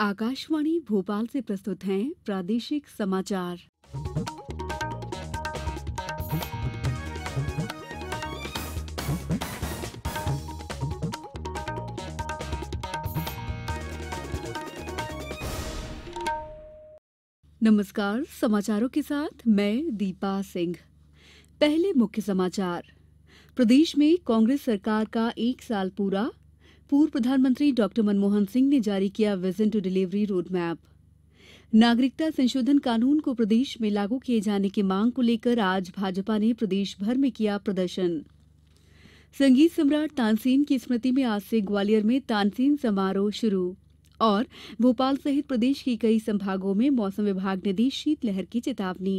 आकाशवाणी भोपाल से प्रस्तुत हैं प्रादेशिक समाचार नमस्कार समाचारों के साथ मैं दीपा सिंह पहले मुख्य समाचार प्रदेश में कांग्रेस सरकार का एक साल पूरा पूर्व प्रधानमंत्री डॉ मनमोहन सिंह ने जारी किया विजन टू डिलीवरी रोडमैप नागरिकता संशोधन कानून को प्रदेश में लागू किये जाने की मांग को लेकर आज भाजपा ने प्रदेश भर में किया प्रदर्शन संगीत सम्राट तानसेन की स्मृति में आज से ग्वालियर में तानसेन समारोह शुरू और भोपाल सहित प्रदेश के कई संभागों में मौसम विभाग ने दी शीतलहर की चेतावनी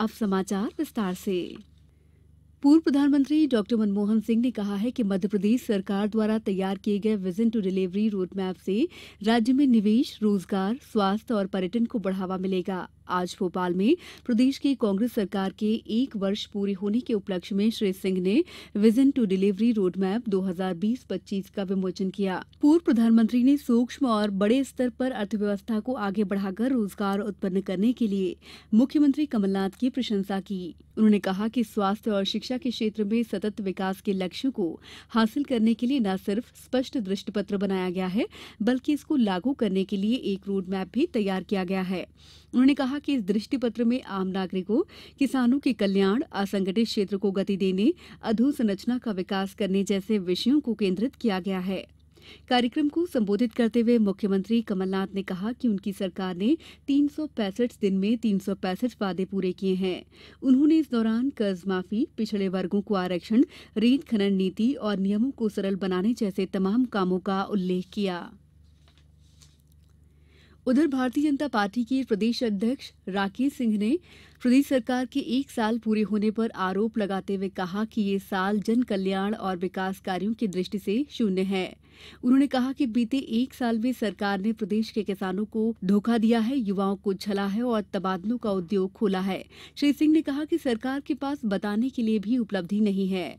अब समाचार विस्तार से पूर्व प्रधानमंत्री डॉ मनमोहन सिंह ने कहा है कि मध्यप्रदेश सरकार द्वारा तैयार किये गये विजन टू डिलीवरी रोडमैप से राज्य में निवेश रोजगार स्वास्थ्य और पर्यटन को बढ़ावा मिलेगा आज भोपाल में प्रदेश की कांग्रेस सरकार के एक वर्ष पूरे होने के उपलक्ष्य में श्री सिंह ने विजन टू डिलीवरी रोडमैप 2020-25 का विमोचन किया पूर्व प्रधानमंत्री ने सूक्ष्म और बड़े स्तर पर अर्थव्यवस्था को आगे बढ़ाकर रोजगार उत्पन्न करने के लिए मुख्यमंत्री कमलनाथ की प्रशंसा की उन्होंने कहा कि स्वास्थ्य और शिक्षा के क्षेत्र में सतत विकास के लक्ष्यों को हासिल करने के लिए न सिर्फ स्पष्ट दृष्टिपत्र बनाया गया है बल्कि इसको लागू करने के लिए एक रोडमैप भी तैयार किया गया है उन्होंने कहा कहा कि इस दृष्टि पत्र में आम नागरिकों किसानों के कल्याण असंगठित क्षेत्र को गति देने अधोसंरचना का विकास करने जैसे विषयों को केन्द्रित किया गया है कार्यक्रम को संबोधित करते हुए मुख्यमंत्री कमलनाथ ने कहा कि उनकी सरकार ने तीन दिन में तीन वादे पूरे किए हैं उन्होंने इस दौरान कर्ज माफी पिछड़े वर्गों को आरक्षण रेत खनन नीति और नियमों को सरल बनाने जैसे तमाम कामों का उल्लेख किया उधर भारतीय जनता पार्टी के प्रदेश अध्यक्ष राकेश सिंह ने प्रदेश सरकार के एक साल पूरे होने पर आरोप लगाते हुए कहा कि यह साल जन कल्याण और विकास कार्यों की दृष्टि से शून्य है उन्होंने कहा कि बीते एक साल में सरकार ने प्रदेश के किसानों को धोखा दिया है युवाओं को छला है और तबादलों का उद्योग खोला है श्री सिंह ने कहा कि सरकार के पास बताने के लिए भी उपलब्धि नहीं है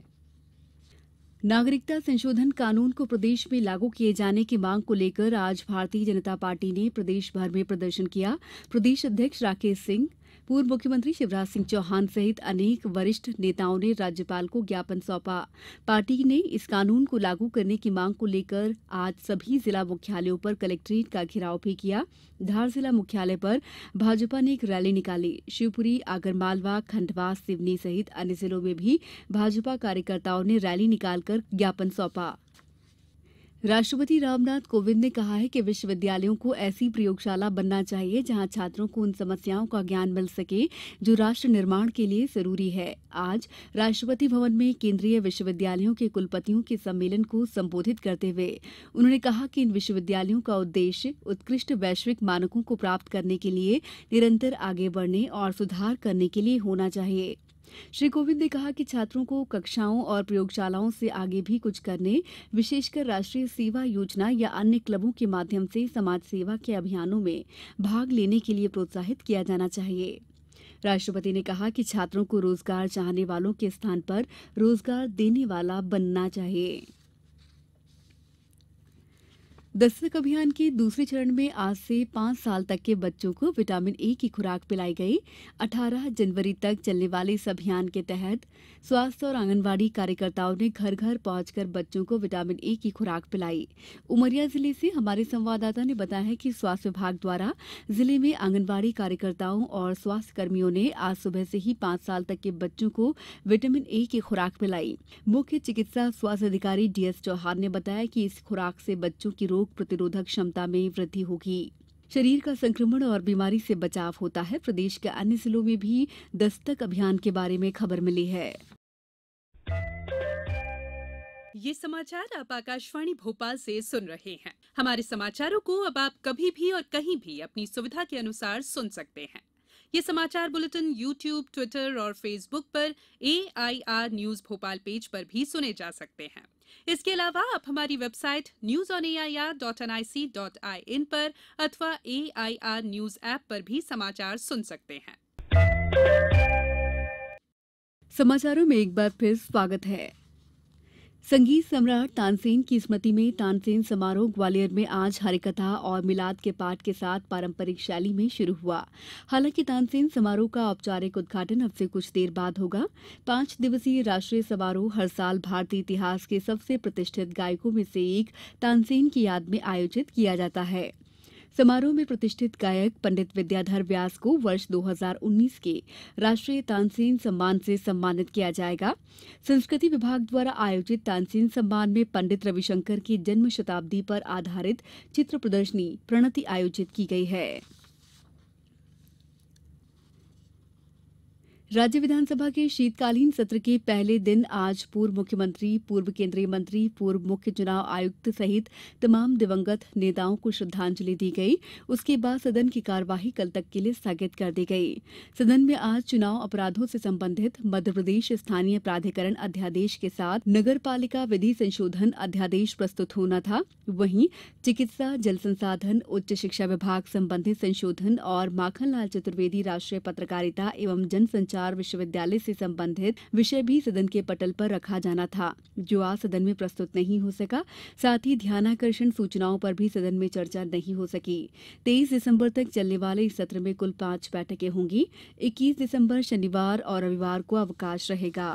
नागरिकता संशोधन कानून को प्रदेश में लागू किये जाने की मांग को लेकर आज भारतीय जनता पार्टी ने प्रदेश भर में प्रदर्शन किया प्रदेश अध्यक्ष राकेश सिंह पूर्व मुख्यमंत्री शिवराज सिंह चौहान सहित अनेक वरिष्ठ नेताओं ने राज्यपाल को ज्ञापन सौंपा पार्टी ने इस कानून को लागू करने की मांग को लेकर आज सभी जिला मुख्यालयों पर कलेक्ट्रेट का घेराव भी किया धार जिला मुख्यालय पर भाजपा ने एक रैली निकाली शिवपुरी आगरमालवा खंडवा सिवनी सहित अन्य जिलों में भी भाजपा कार्यकर्ताओं ने रैली निकालकर ज्ञापन सौंपा राष्ट्रपति रामनाथ कोविंद ने कहा है कि विश्वविद्यालयों को ऐसी प्रयोगशाला बनना चाहिए जहां छात्रों को उन समस्याओं का ज्ञान मिल सके जो राष्ट्र निर्माण के लिए जरूरी है आज राष्ट्रपति भवन में केंद्रीय विश्वविद्यालयों के कुलपतियों के सम्मेलन को संबोधित करते हुए उन्होंने कहा कि इन विश्वविद्यालयों का उद्देश्य उत्कृष्ट वैश्विक मानकों को प्राप्त करने के लिए निरंतर आगे बढ़ने और सुधार करने के लिए होना चाहिए श्री कोविंद ने कहा कि छात्रों को कक्षाओं और प्रयोगशालाओं से आगे भी कुछ करने विशेषकर राष्ट्रीय सेवा योजना या अन्य क्लबों के माध्यम से समाज सेवा के अभियानों में भाग लेने के लिए प्रोत्साहित किया जाना चाहिए राष्ट्रपति ने कहा कि छात्रों को रोजगार चाहने वालों के स्थान पर रोजगार देने वाला बनना चाहिए दस्तक अभियान के दूसरे चरण में आज से पांच साल तक के बच्चों को विटामिन ए की खुराक पिलाई गई अठारह जनवरी तक चलने वाले इस अभियान के तहत स्वास्थ्य और आंगनवाड़ी कार्यकर्ताओं ने घर घर पहुंचकर बच्चों को विटामिन ए की खुराक पिलाई उमरिया जिले से हमारे संवाददाता ने बताया है कि स्वास्थ्य विभाग द्वारा जिले में आंगनबाड़ी कार्यकर्ताओं और स्वास्थ्य कर्मियों ने आज सुबह से ही पांच साल तक के बच्चों को विटामिन ए की खुराक पिलाई मुख्य चिकित्सा स्वास्थ्य अधिकारी डीएस चौहान ने बताया कि इस खुराक से बच्चों की रोग रोग प्रतिरोधक क्षमता में वृद्धि होगी शरीर का संक्रमण और बीमारी से बचाव होता है प्रदेश के अन्य जिलों में भी दस्तक अभियान के बारे में खबर मिली है ये समाचार आप आकाशवाणी भोपाल से सुन रहे हैं हमारे समाचारों को अब आप कभी भी और कहीं भी अपनी सुविधा के अनुसार सुन सकते हैं ये समाचार बुलेटिन यू ट्यूब ट्विटर और फेसबुक पर एआईआर न्यूज भोपाल पेज पर भी सुने जा सकते हैं इसके अलावा आप हमारी website news on A I R dot N I C dot I N पर अथवा A I R news app पर भी समाचार सुन सकते हैं समाचारों में एक बार फिर स्वागत है संगीत सम्राट तानसेन की स्मृति में तानसेन समारोह ग्वालियर में आज हरिकथा और मिलाद के पाठ के साथ पारंपरिक शैली में शुरू हुआ हालांकि तानसेन समारोह का औपचारिक उद्घाटन अब से कुछ देर बाद होगा पांच दिवसीय राष्ट्रीय समारोह हर साल भारतीय इतिहास के सबसे प्रतिष्ठित गायकों में से एक तानसेन की याद में आयोजित किया जाता है समारोह में प्रतिष्ठित गायक पंडित विद्याधर व्यास को वर्ष 2019 के राष्ट्रीय तानसेन सम्मान से सम्मानित किया जाएगा संस्कृति विभाग द्वारा आयोजित तानसेन सम्मान में पंडित रविशंकर की जन्म शताब्दी पर आधारित चित्र प्रदर्शनी प्रणति आयोजित की गई है राज्य विधानसभा के शीतकालीन सत्र के पहले दिन आज पूर्व मुख्यमंत्री पूर्व केन्द्रीय मंत्री पूर्व मुख्य चुनाव आयुक्त सहित तमाम दिवंगत नेताओं को श्रद्वांजलि दी गई उसके बाद सदन की कार्यवाही कल तक के लिए स्थगित कर दी गई सदन में आज चुनाव अपराधों से संबंधित मध्यप्रदेश स्थानीय प्राधिकरण अध्यादेश के साथ नगर पालिका विधि संशोधन अध्यादेश प्रस्तुत होना था वहीं चिकित्सा जल संसाधन उच्च शिक्षा विभाग संबंधित संशोधन और माखनलाल चतुर्वेदी राष्ट्रीय पत्रकारिता एवं जनसंचार संचार विश्वविद्यालय से संबंधित विषय भी सदन के पटल पर रखा जाना था जो आज सदन में प्रस्तुत नहीं हो सका साथ ही ध्यानाकर्षण सूचनाओं पर भी सदन में चर्चा नहीं हो सकी तेईस दिसम्बर तक चलने वाले इस सत्र में कुल पांच बैठकें होंगी इक्कीस दिसम्बर शनिवार और रविवार को अवकाश रहेगा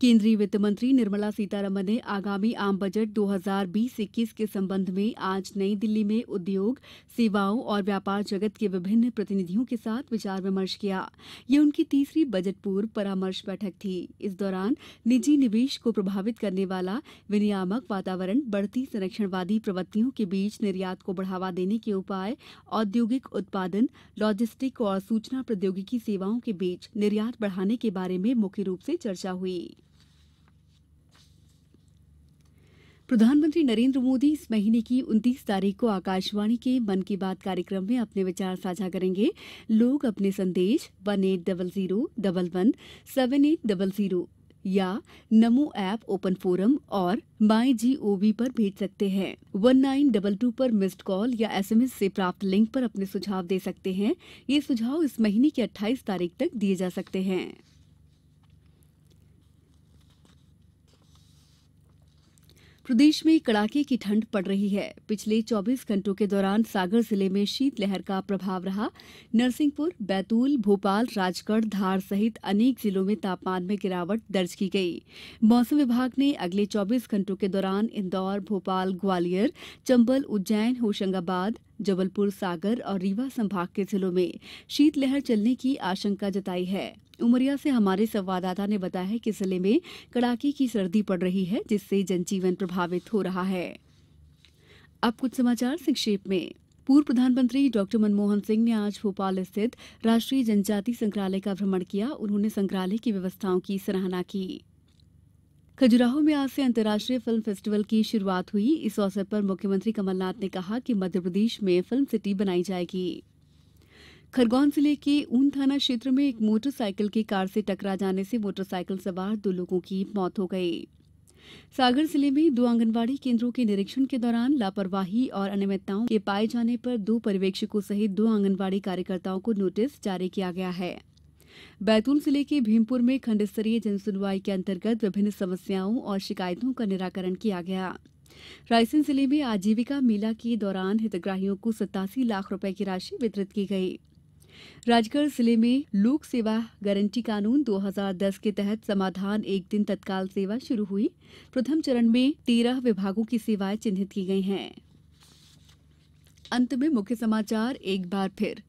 केन्द्रीय वित्त मंत्री निर्मला सीतारमन ने आगामी आम बजट 2020 इक्कीस के संबंध में आज नई दिल्ली में उद्योग सेवाओं और व्यापार जगत के विभिन्न प्रतिनिधियों के साथ विचार विमर्श किया यह उनकी तीसरी बजट पूर्व परामर्श बैठक थी इस दौरान निजी निवेश को प्रभावित करने वाला विनियामक वातावरण बढ़ती संरक्षणवादी प्रवृत्तियों के बीच निर्यात को बढ़ावा देने के उपाय औद्योगिक उत्पादन लॉजिस्टिक और सूचना प्रौद्योगिकी सेवाओं के बीच निर्यात बढ़ाने के बारे में मुख्य रूप से चर्चा हुई प्रधानमंत्री नरेन्द्र मोदी इस महीने की उन्तीस तारीख को आकाशवाणी के मन की बात कार्यक्रम में अपने विचार साझा करेंगे लोग अपने संदेश one eight double zero double one seven eight double zero या नमो ऐप ओपन फोरम और माई जी ओ वी पर भेज सकते हैं वन नाइन डबल टू पर मिस्ड कॉल या एसएमएस से प्राप्त लिंक पर अपने सुझाव दे सकते हैं ये सुझाव इस महीने की 28 तारीख तक दिए जा सकते हैं प्रदेश में कड़ाके की ठंड पड़ रही है पिछले चौबीस घंटों के दौरान सागर जिले में शीतलहर का प्रभाव रहा नरसिंहपुर बैतूल भोपाल राजगढ़ धार सहित अनेक जिलों में तापमान में गिरावट दर्ज की गई मौसम विभाग ने अगले चौबीस घंटों के दौरान इंदौर भोपाल ग्वालियर चंबल उज्जैन होशंगाबाद जबलपुर सागर और रीवा संभाग के जिलों में शीतलहर चलने की आशंका जताई है उमरिया से हमारे संवाददाता ने बताया है कि जिले में कड़ाके की सर्दी पड़ रही है जिससे जनजीवन प्रभावित हो रहा है अब कुछ समाचार संक्षेप में पूर्व प्रधानमंत्री डॉक्टर मनमोहन सिंह ने आज भोपाल स्थित राष्ट्रीय जनजाति संग्रहालय का भ्रमण किया उन्होंने संग्रहालय की व्यवस्थाओं की सराहना की खजुराहो में आज से अंतर्राष्ट्रीय फिल्म फेस्टिवल की शुरुआत हुई इस अवसर पर मुख्यमंत्री कमलनाथ ने कहा कि मध्यप्रदेश में फिल्म सिटी बनाई जाएगी खरगोन जिले के ऊन थाना क्षेत्र में एक मोटरसाइकिल की कार से टकरा जाने से मोटरसाइकिल सवार दो लोगों की मौत हो गई सागर जिले में दो आंगनबाड़ी केंद्रों के निरीक्षण के दौरान लापरवाही और अनियमितताओं के पाए जाने पर दो पर्यवेक्षकों सहित दो आंगनबाड़ी कार्यकर्ताओं को नोटिस जारी किया गया है बैतूल जिले के भीमपुर में खंड स्तरीय जनसुनवाई के अंतर्गत विभिन्न समस्याओं और शिकायतों का निराकरण किया गया रायसेन जिले में आजीविका मेला के दौरान हितग्राहियों को सत्तासी लाख रूपये की राशि वितरित की गयी राजगढ़ जिले में लोक सेवा गारंटी कानून दो हजार दस के तहत समाधान एक दिन तत्काल सेवा शुरू हुई प्रथम चरण में तेरह विभागों की सेवाएं चिन्हित की गई हैं अंत में मुख्य समाचार एक बार फिर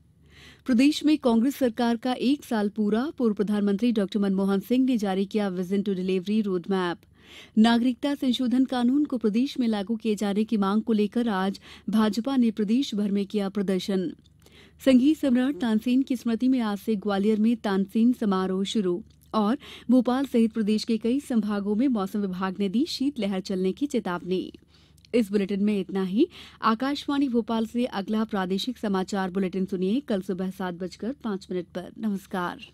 प्रदेश में कांग्रेस सरकार का एक साल पूरा पूर्व प्रधानमंत्री डॉ मनमोहन सिंह ने जारी किया विजन टू डिलीवरी रोडमैप नागरिकता संशोधन कानून को प्रदेश में लागू किये जाने की मांग को लेकर आज भाजपा ने प्रदेश भर में किया प्रदर्शन संगीत सम्राट तानसेन की स्मृति में आज से ग्वालियर में तानसेन समारोह शुरू और भोपाल सहित प्रदेश के कई संभागों में मौसम विभाग ने दी शीतलहर चलने की चेतावनी इस बुलेटिन में इतना ही आकाशवाणी भोपाल से अगला प्रादेशिक समाचार बुलेटिन सुनिए कल सुबह सात बजकर पांच मिनट पर नमस्कार